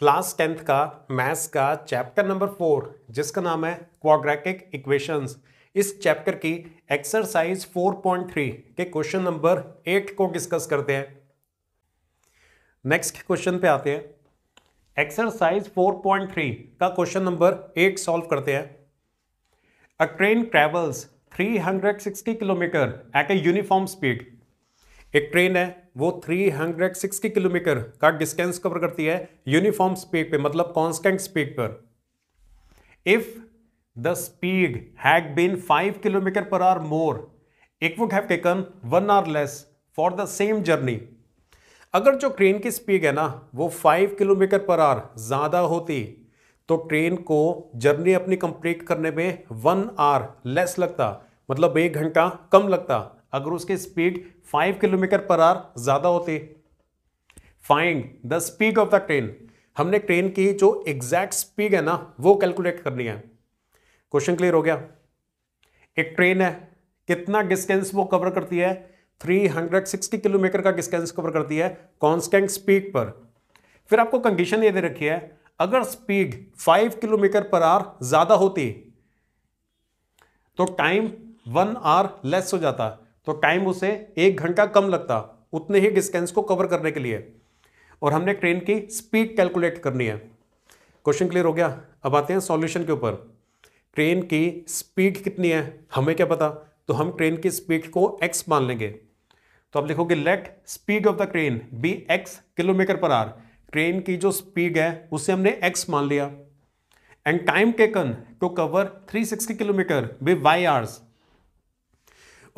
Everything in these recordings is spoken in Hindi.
क्लास टेंथ का मैथ्स का चैप्टर नंबर फोर जिसका नाम है क्वाग्रेटिक इक्वेशंस इस चैप्टर की एक्सरसाइज 4.3 के क्वेश्चन नंबर एट को डिस्कस करते हैं नेक्स्ट क्वेश्चन पे आते हैं एक्सरसाइज 4.3 का क्वेश्चन नंबर एट सॉल्व करते हैं a train travels 360 kilometres at a uniform speed एक ट्रेन है वो 360 किलोमीटर का डिस्टेंस कवर करती है यूनिफॉर्म स्पीड पे मतलब कॉन्स्टेंट स्पीड पर if the speed had been 5 kilometres per hour more it would have taken one hour less for the same journey अगर जो ट्रेन की स्पीड है ना वो 5 किलोमीटर पर आर ज़्यादा होती तो ट्रेन को जर्नी अपनी कंप्लीट करने में वन आर लेस लगता मतलब एक घंटा कम लगता अगर उसके speed five kilometres per hour ज़्यादा होती find the speed of the train हमने ट्रेन की जो एग्जैक्ट स्पीड है ना वो कैलकुलेट करनी है क्वेश्चन क्लियर हो गया एक ट्रेन है कितना डिस्टेंस वो कवर करती है 360 किलोमीटर का डिस्टेंस कवर करती है कॉन्स्टेंट स्पीड पर फिर आपको कंडीशन ये दे रखी है अगर स्पीड 5 किलोमीटर पर आर ज़्यादा होती तो टाइम वन आर लेस हो जाता तो टाइम उसे एक घंटा कम लगता उतने ही डिस्टेंस को कवर करने के लिए और हमने ट्रेन की स्पीड कैलकुलेट करनी है क्वेश्चन क्लियर हो गया अब आते हैं सॉल्यूशन के ऊपर ट्रेन की स्पीड कितनी है हमें क्या पता तो हम ट्रेन की स्पीड को एक्स मान लेंगे तो आप लिखोगे let speed of the train be x kilometres per hour train की जो स्पीड है उसे हमने एक्स मान लिया and time taken to cover 360 kilometres be y hours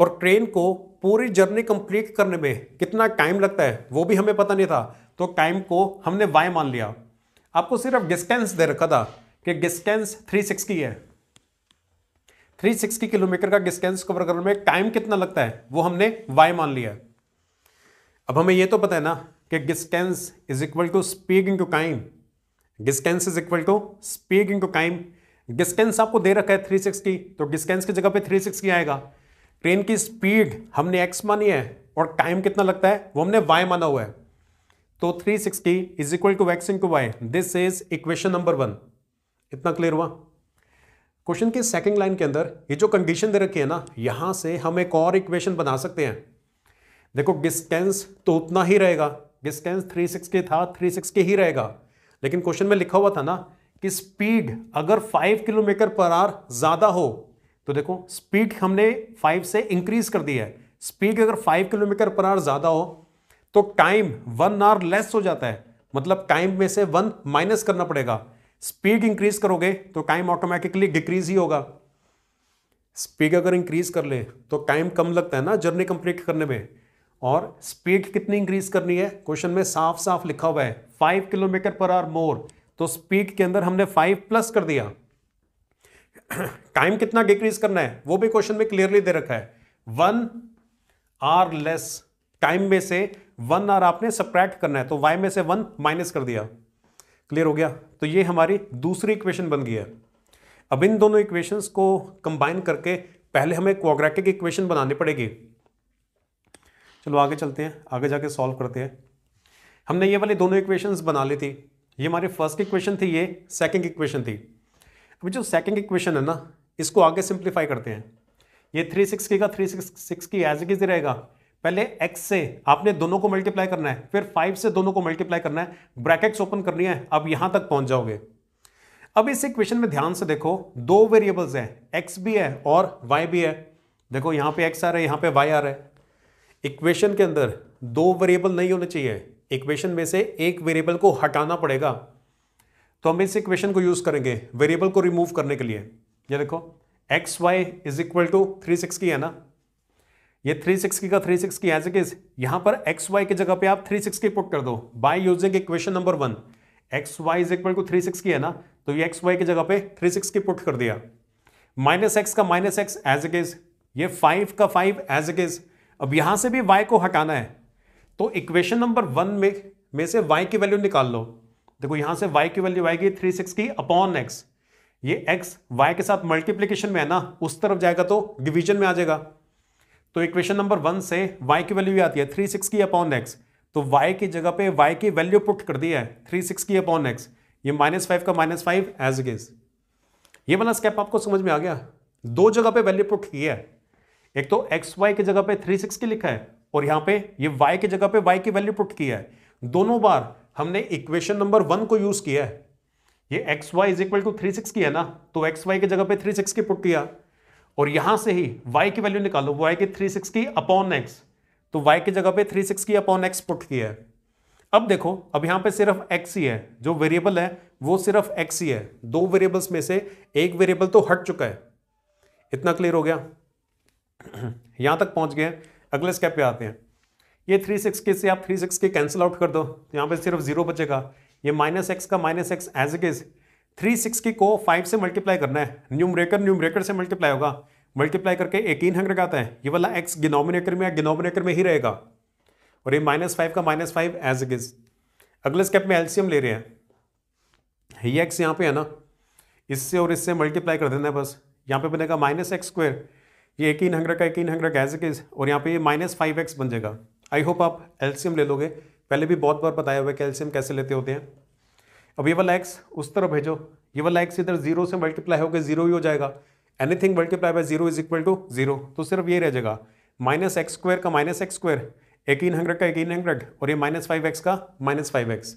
और ट्रेन को पूरी जर्नी कंप्लीट करने में कितना टाइम लगता है वो भी हमें पता नहीं था तो टाइम को हमने वाई मान लिया आपको सिर्फ डिस्टेंस दे रखा था कि डिस्टेंस 360 है 360 किलोमीटर का डिस्टेंस कवर करने में टाइम कितना लगता है वो हमने वाई मान लिया अब हमें यह तो पता है ना कि distance is equal to speed into time distance is equal to speed into time distance आपको दे रखा है 360 तो डिस्टेंस की जगह पे 360 आएगा ट्रेन की स्पीड हमने एक्स मानी है और टाइम कितना लगता है वो हमने वाई माना हुआ है तो 360 sixty is equal to x to y this is equation number one इतना क्लियर हुआ क्वेश्चन की सेकंड लाइन के अंदर ये जो कंडीशन दे रखी है ना यहाँ से हम एक और इक्वेशन बना सकते हैं देखो डिस्टेंस तो उतना ही रहेगा डिस्टेंस 360 था 360 ही रहेगा लेकिन क्वेश्चन में लिखा हुआ था ना कि स्पीड अगर 5 किलोमीटर पर आर ज़्यादा हो तो देखो स्पीड हमने फाइव से इंक्रीज कर दिया है स्पीड अगर फाइव किलोमीटर पर आवर ज़्यादा हो तो टाइम वन आवर लेस हो जाता है मतलब टाइम में से वन माइनस करना पड़ेगा स्पीड इंक्रीज करोगे तो टाइम ऑटोमेटिकली डिक्रीज ही होगा स्पीड अगर इंक्रीज कर ले तो टाइम कम लगता है ना जर्नी कंप्लीट करने में और स्पीड कितनी इंक्रीज करनी है क्वेश्चन में साफ साफ लिखा हुआ है five kilometres per hour more तो स्पीड के अंदर हमने फाइव प्लस कर दिया टाइम कितना डिक्रीज करना है वो भी क्वेश्चन में क्लियरली दे रखा है वन आर लेस टाइम में से वन आर आपने सप्रैक्ट करना है तो वाई में से वन माइनस कर दिया क्लियर हो गया तो ये हमारी दूसरी इक्वेशन बन गई है अब इन दोनों इक्वेशंस को कंबाइन करके पहले हमें क्वाग्रेटिक इक्वेशन बनानी पड़ेगी चलो आगे चलते हैं आगे जाके सॉल्व करते हैं हमने ये वाली दोनों इक्वेशंस बना ली थी ये हमारी फर्स्ट इक्वेशन थी ये सेकंड इक्वेशन थी अब जो सेकेंड इक्वेशन है ना इसको आगे सिंप्लीफाई करते हैं ये थ्री सिक्स की का three six sixty as is रहेगा पहले x से आपने दोनों को मल्टीप्लाई करना है फिर फाइव से दोनों को मल्टीप्लाई करना है ब्रैकेट्स ओपन करनी है अब यहां तक पहुंच जाओगे अब इस इक्वेशन में ध्यान से देखो दो वेरिएबल्स हैं x भी है और y भी है देखो यहां पे x आ रहा है यहां पे y आ रहा है इक्वेशन के अंदर दो वेरिएबल नहीं होने चाहिए इक्वेशन में से एक वेरिएबल को हटाना पड़ेगा तो हम इस इक्वेशन को यूज करेंगे वेरिएबल को रिमूव करने के लिए ये देखो x y is equal to three sixty है ना ये थ्री सिक्स की का three sixty as is यहां पर एक्स वाई की जगह पे आप थ्री सिक्स की पुट कर दो by using equation number one x y is equal to three sixty है ना तो ये एक्स वाई की जगह पे थ्री सिक्स की पुट कर दिया माइनस एक्स का माइनस एक्स एज इज ये फाइव का फाइव एज इज अब यहां से भी वाई को हटाना है तो इक्वेशन नंबर वन में में से वाई की वैल्यू निकाल लो देखो यहां से y की वैल्यू आएगी three sixty upon x ये x y के साथ मल्टीप्लीकेशन में है ना उस तरफ जाएगा तो डिवीजन में आ जाएगा तो इक्वेशन नंबर वन से y की वैल्यू आती है three sixty upon x तो y की जगह पे y की वैल्यू पुट कर दी है three sixty upon x ये माइनस फाइव का minus five as it is ये वाला स्टेप आपको समझ में आ गया दो जगह पे वैल्यू पुट की है एक तो एक्स वाई की जगह पे थ्री सिक्स की लिखा है और यहां पे ये y की जगह पे y की वैल्यू पुट की है दोनों बार हमने इक्वेशन नंबर वन को यूज किया है ये x y is equal to three sixty है ना तो एक्स वाई की जगह पे थ्री सिक्स की पुट किया और यहां से ही वाई की वैल्यू निकालो वाई की three sixty upon x तो वाई की जगह पे three sixty upon x put किया है अब देखो अब यहां पे सिर्फ एक्स ही है जो वेरिएबल है वो सिर्फ एक्स ही है दो वेरिएबल्स में से एक वेरिएबल तो हट चुका है इतना क्लियर हो गया यहां तक पहुंच गए अगले स्टेप पे आते हैं ये थ्री सिक्स के से आप three sixty cancel out कर दो तो यहाँ पे सिर्फ जीरो बचेगा ये माइनस एक्स का minus x as it is three sixty को फाइव से मल्टीप्लाई करना है न्यूमरेकर न्यूमरेकर से मल्टीप्लाई होगा मल्टीप्लाई करके एटीन हंड्रेड आता है ये वाला एक्स गिनोमिनेटर में गिनोमिनेटर में ही रहेगा और ये माइनस फाइव का minus five as it is अगले स्टेप में एल्सियम ले रहे हैं ये एक्स यहाँ पे है ना इससे और इससे मल्टीप्लाई कर देना है बस यहाँ पे बनेगा माइनस एक्स स्क्वेयर ये एटीन हंड्रेड का eighteen hundred as it is और यहाँ पे ये माइनस फाइव एक्स बन जाएगा आई होप आप एल्शियम ले लोगे पहले भी बहुत बार बताया हुआ है कि एल्शियम कैसे लेते होते हैं अब ये वाला एक्स उस तरफ भेजो ये वाला एक्स इधर जीरो से मल्टीप्लाई होकर जीरो ही हो जाएगा anything multiply by zero is equal to zero तो सिर्फ ये रह जाएगा माइनस एक्स स्क्वायर का minus x square eighteen hundred का एटीन हंड्रेड और ये माइनस फाइव एक्स का माइनस फाइव एक्स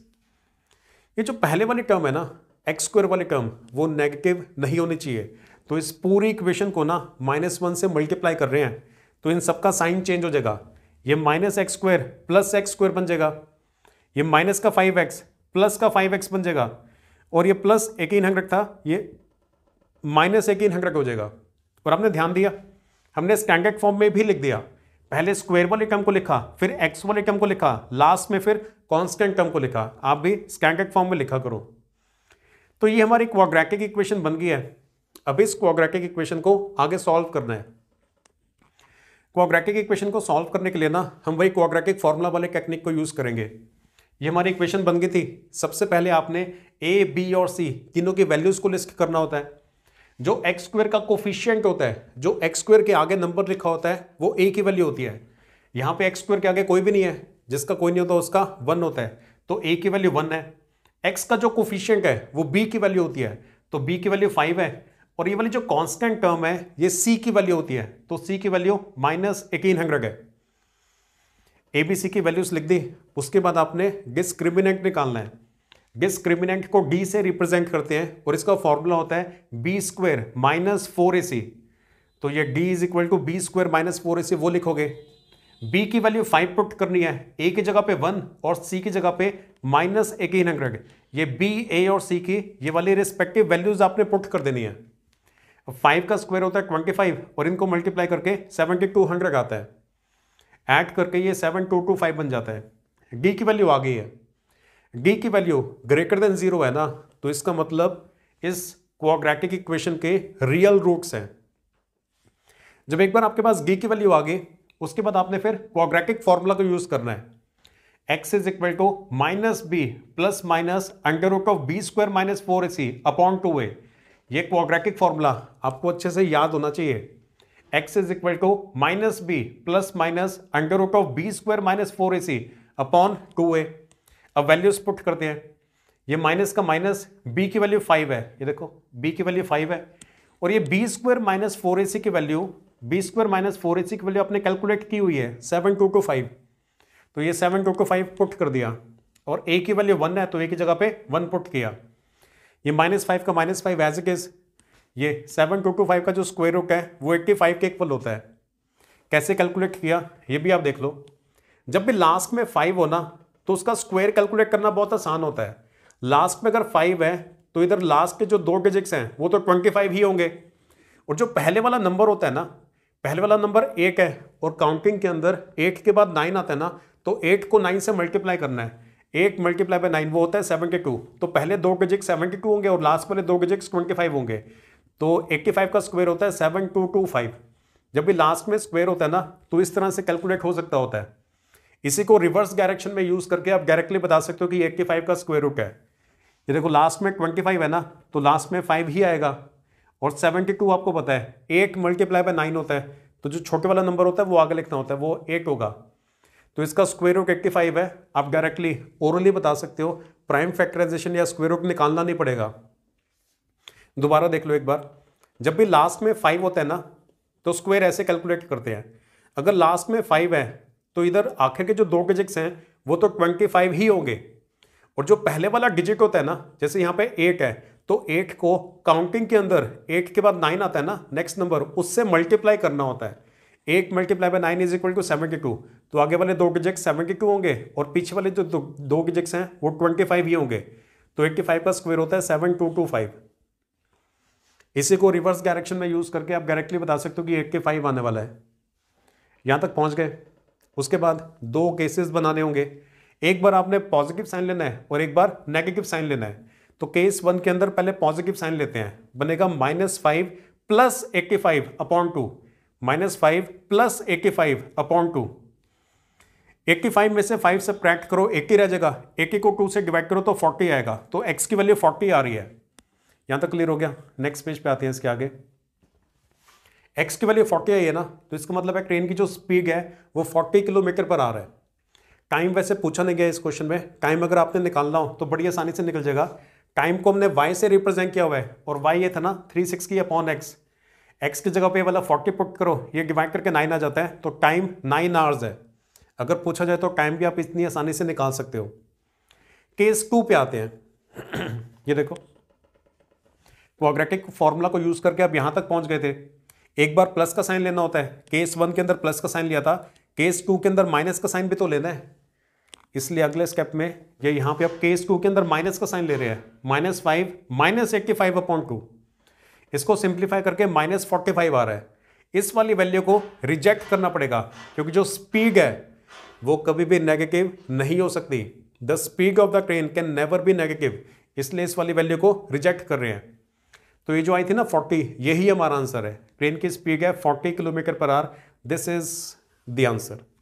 ये जो पहले वाली टर्म है ना एक्स स्क्वायर वाली टर्म वो नेगेटिव नहीं होनी चाहिए तो इस पूरी इक्वेशन को ना माइनस वन से मल्टीप्लाई कर रहे हैं तो इन सबका साइन चेंज हो जाएगा ये minus x square plus x square बन जाएगा ये माइनस का फाइव एक्स प्लस का फाइव एक्स बन जाएगा और ये प्लस एटीन हंड्रेड था ये माइनस एटीन हंड्रेड हो जाएगा और आपने ध्यान दिया हमने स्टैंडर्ड फॉर्म में भी लिख दिया पहले स्क्वायर वाले टर्म को लिखा फिर एक्स वाले टर्म को लिखा लास्ट में फिर कॉन्स्टेंट टर्म को लिखा आप भी स्टैंडर्ड फॉर्म में लिखा करो तो ये हमारी क्वाग्रैटिक इक्वेशन बन गई है अब इस क्वाग्रैटिक इक्वेशन को आगे सॉल्व करना है कोआग्रेटिक इक्वेशन को सॉल्व करने के लिए ना हम वही क्वाग्रेटिक फॉर्मूला वाले टेक्निक को यूज़ करेंगे ये हमारी इक्वेशन बन गई थी सबसे पहले आपने ए बी और सी तीनों की वैल्यूज़ को लिस्ट करना होता है जो एक्स स्क्वेयर का कोफिशियंट होता है जो एक्स स्क्वेयर के आगे नंबर लिखा होता है वो ए की वैल्यू होती है यहाँ पे एक्स स्क्वेयर के आगे कोई भी नहीं है जिसका कोई नहीं होता उसका वन होता है तो ए की वैल्यू वन है एक्स का जो कोफिशियंट है वो बी की वैल्यू होती है तो बी की वैल्यू फाइव है और ये वाली जो कांस्टेंट टर्म है ये सी की वैल्यू होती है तो सी की वैल्यू माइनस एटीन हंड्रेड है ए बी सी की वैल्यूज लिख दी उसके बाद आपने डिस्क्रिमिनेंट निकालना है डिस्क्रिमिनेंट को डी से रिप्रेजेंट करते हैं और इसका फॉर्मूला होता है b square minus four a c तो ये D is equal to b square minus four a c वो लिखोगे b की वैल्यू फाइव पुट करनी है a की जगह पे वन और c की जगह पे माइनस एटीन हंड्रेड ये b a और c की ये वाली रिस्पेक्टिव वैल्यूज आपने पुट कर देनी है फाइव का स्क्वायर होता है ट्वेंटी फाइव और इनको मल्टीप्लाई करके सेवेंटी टू हंड्रेड आता है ऐड करके ये सेवन टू टू फाइव बन जाता है डी की वैल्यू आ गई है डी की वैल्यू ग्रेटर देन जीरो है ना तो इसका मतलब इस क्वाड्रेटिक इक्वेशन के रियल रूट्स हैं जब एक बार आपके पास डी की वैल्यू आ गई उसके बाद आपने फिर क्वाड्रेटिक फॉर्मूला को यूज करना है x is equal to minus b plus minus under root of b square minus four a c upon two a ये क्वाड्रेटिक फॉर्मूला आपको अच्छे से याद होना चाहिए x is equal to minus b plus minus under root of b square minus four a c upon two a अब वैल्यूज पुट करते हैं ये माइनस का माइनस बी की वैल्यू फाइव है ये देखो बी की वैल्यू फाइव है और ये b square minus four a c की value b square minus four a c की वैल्यू आपने कैलकुलेट की हुई है सेवन टू टू फाइव तो ये seven two two five put कर दिया और ए की वैल्यू वन है तो ए की जगह पे वन पुट किया ये माइनस फाइव का minus five as it is ये सेवन टू टू फाइव का जो स्क्वायर रूट है वो एट्टी फाइव के इक्वल होता है कैसे कैलकुलेट किया ये भी आप देख लो जब भी लास्ट में फाइव हो ना तो उसका स्क्वायर कैलकुलेट करना बहुत आसान होता है लास्ट में अगर फाइव है तो इधर लास्ट के जो दो डिजिट्स हैं वो तो ट्वेंटी फाइव ही होंगे और जो पहले वाला नंबर होता है ना पहले वाला नंबर एक है और काउंटिंग के अंदर एट के बाद नाइन आता है ना तो एट को नाइन से मल्टीप्लाई करना है एट मल्टीप्लाई बाय नाइन वो होता है सेवेंटी टू तो पहले दो के सेवन सेवेंटी टू होंगे और लास्ट वाले दो के ट्वेंटी फाइव होंगे तो एट्टी फाइव का स्क्वायर होता है सेवन टू टू फाइव जब भी लास्ट में स्क्वायर होता है ना तो इस तरह से कैलकुलेट हो सकता होता है इसी को रिवर्स डायरेक्शन में यूज़ करके आप डायरेक्टली बता सकते हो कि एट्टी फाइव का स्क्वायर रुक है ये देखो लास्ट में ट्वेंटी फाइव है ना तो लास्ट में फाइव ही आएगा और सेवेंटी टू आपको पता है एट मल्टीप्लाई बाय नाइन होता है तो जो छोटे वाला नंबर होता है वो आगे लिखना होता है वो एट होगा तो इसका स्क्वेयर रूट एट्टी फाइव है आप डायरेक्टली ओरली बता सकते हो प्राइम फैक्टराइजेशन या स्क्वेयर रूट निकालना नहीं पड़ेगा दोबारा देख लो एक बार जब भी लास्ट में फाइव होता है ना तो स्क्वेयर ऐसे कैलकुलेट करते हैं अगर लास्ट में फाइव है तो इधर आखिर के जो दो डिजिट्स हैं वो तो ट्वेंटी फाइव ही होंगे और जो पहले वाला डिजिट होता है ना जैसे यहाँ पे एट है तो एट को काउंटिंग के अंदर एट के बाद नाइन आता है ना नेक्स्ट नंबर उससे मल्टीप्लाई करना होता है eight multiply by nine is equal to seventy two तो आगे वाले दो डिजिट सेवेंटी टू होंगे और पीछे वाले जो दो, डिजिट्स हैं वो ट्वेंटी फाइव ही होंगे तो एट्टी फाइव का स्क्वेयर होता है सेवन टू टू फाइव इसी को रिवर्स डायरेक्शन में यूज़ करके आप डायरेक्टली बता सकते हो कि एट्टी फाइव आने वाला है यहाँ तक पहुँच गए उसके बाद दो केसेस बनाने होंगे एक बार आपने पॉजिटिव साइन लेना है और एक बार नेगेटिव साइन लेना है तो केस वन के अंदर पहले पॉजिटिव साइन लेते हैं बनेगा minus five plus eighty five upon two minus five plus eighty five upon two eighty five में से फाइव से प्रैक्ट करो एट्टी रह जाएगा एट्टी को टू से डिवाइड करो तो फोर्टी आएगा तो एक्स की वैल्यू फोर्टी आ रही है यहां तक क्लियर हो गया नेक्स्ट पेज पे आते हैं इसके आगे एक्स की वैल्यू फोर्टी आई है ना तो इसका मतलब है ट्रेन की जो स्पीड है वो फोर्टी किलोमीटर पर आ रहा है टाइम वैसे पूछा नहीं गया इस क्वेश्चन में टाइम अगर आपने निकालना हो तो बड़ी आसानी से निकल जाएगा टाइम को हमने वाई से रिप्रेजेंट किया हुआ है और वाई ये था ना three sixty upon x x की जगह पे वाला फोर्टी पुट करो ये डिवाइड करके नाइन आ जाता है तो टाइम नाइन आवर्स है अगर पूछा जाए तो टाइम भी आप इतनी आसानी से निकाल सकते हो केस टू पे आते हैं ये देखो क्वाड्रेटिक फॉर्मूला को यूज करके आप यहां तक पहुंच गए थे एक बार प्लस का साइन लेना होता है केस वन के अंदर प्लस का साइन लिया था केस टू के अंदर माइनस का साइन भी तो लेना है इसलिए अगले स्टेप में ये यह यहाँ पे आप केस टू के अंदर माइनस का साइन ले रहे हैं minus five minus eighty five upon two इसको सिंप्लीफाई करके माइनस फोर्टी फाइव आ रहा है इस वाली वैल्यू को रिजेक्ट करना पड़ेगा क्योंकि जो स्पीड है वो कभी भी नेगेटिव नहीं हो सकती the speed of the train can never be negative इसलिए इस वाली वैल्यू को रिजेक्ट कर रहे हैं तो ये जो आई थी ना फोर्टी यही हमारा आंसर है ट्रेन की स्पीड है forty kilometres per hour this is the answer